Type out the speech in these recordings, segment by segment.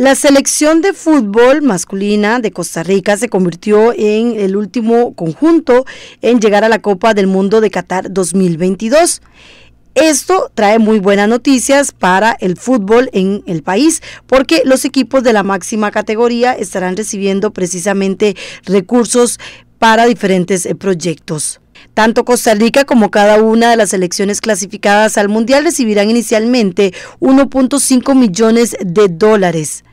La selección de fútbol masculina de Costa Rica se convirtió en el último conjunto en llegar a la Copa del Mundo de Qatar 2022. Esto trae muy buenas noticias para el fútbol en el país porque los equipos de la máxima categoría estarán recibiendo precisamente recursos para diferentes eh, proyectos. Tanto Costa Rica como cada una de las selecciones clasificadas al Mundial recibirán inicialmente 1.5 millones de dólares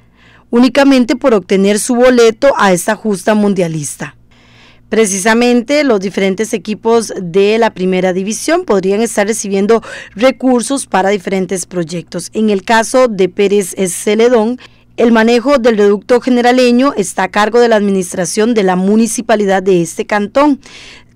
únicamente por obtener su boleto a esta justa mundialista. Precisamente los diferentes equipos de la primera división podrían estar recibiendo recursos para diferentes proyectos. En el caso de Pérez Celedón, el manejo del reducto generaleño está a cargo de la administración de la municipalidad de este cantón.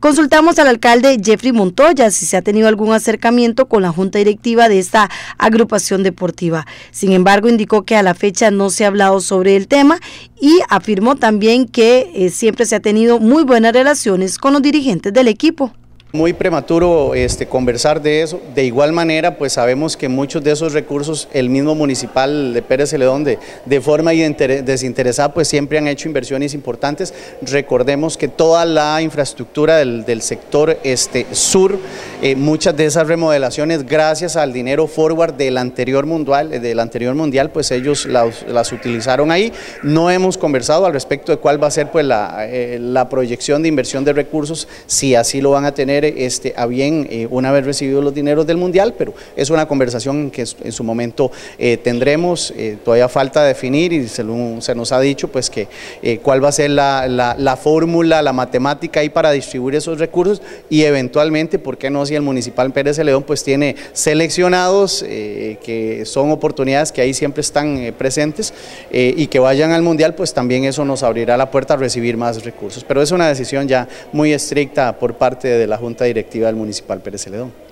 Consultamos al alcalde Jeffrey Montoya si se ha tenido algún acercamiento con la junta directiva de esta agrupación deportiva. Sin embargo, indicó que a la fecha no se ha hablado sobre el tema y afirmó también que eh, siempre se ha tenido muy buenas relaciones con los dirigentes del equipo. Muy prematuro este, conversar de eso. De igual manera, pues sabemos que muchos de esos recursos, el mismo municipal de Pérez Celedón, de, de forma desinteresada, pues siempre han hecho inversiones importantes. Recordemos que toda la infraestructura del, sector este, sur, eh, muchas de esas remodelaciones, gracias al dinero forward del anterior mundial, eh, del anterior mundial pues ellos las, utilizaron ahí. No hemos conversado al respecto de cuál va a ser pues, la eh, proyección de inversión de recursos, si así lo van a tener este, a bien eh, una vez recibido los dineros del Mundial, pero es una conversación que en su momento eh, tendremos. Eh, todavía falta definir y se, nos ha dicho pues que cuál va a ser la, la fórmula, la matemática ahí para distribuir esos recursos y eventualmente, ¿por qué no? Si el Municipal Pérez de León pues tiene seleccionados que son oportunidades que ahí siempre están presentes y que vayan al Mundial, pues también eso nos abrirá la puerta a recibir más recursos. Pero es una decisión ya muy estricta por parte de la Junta Directiva del Municipal Pérez Celedón.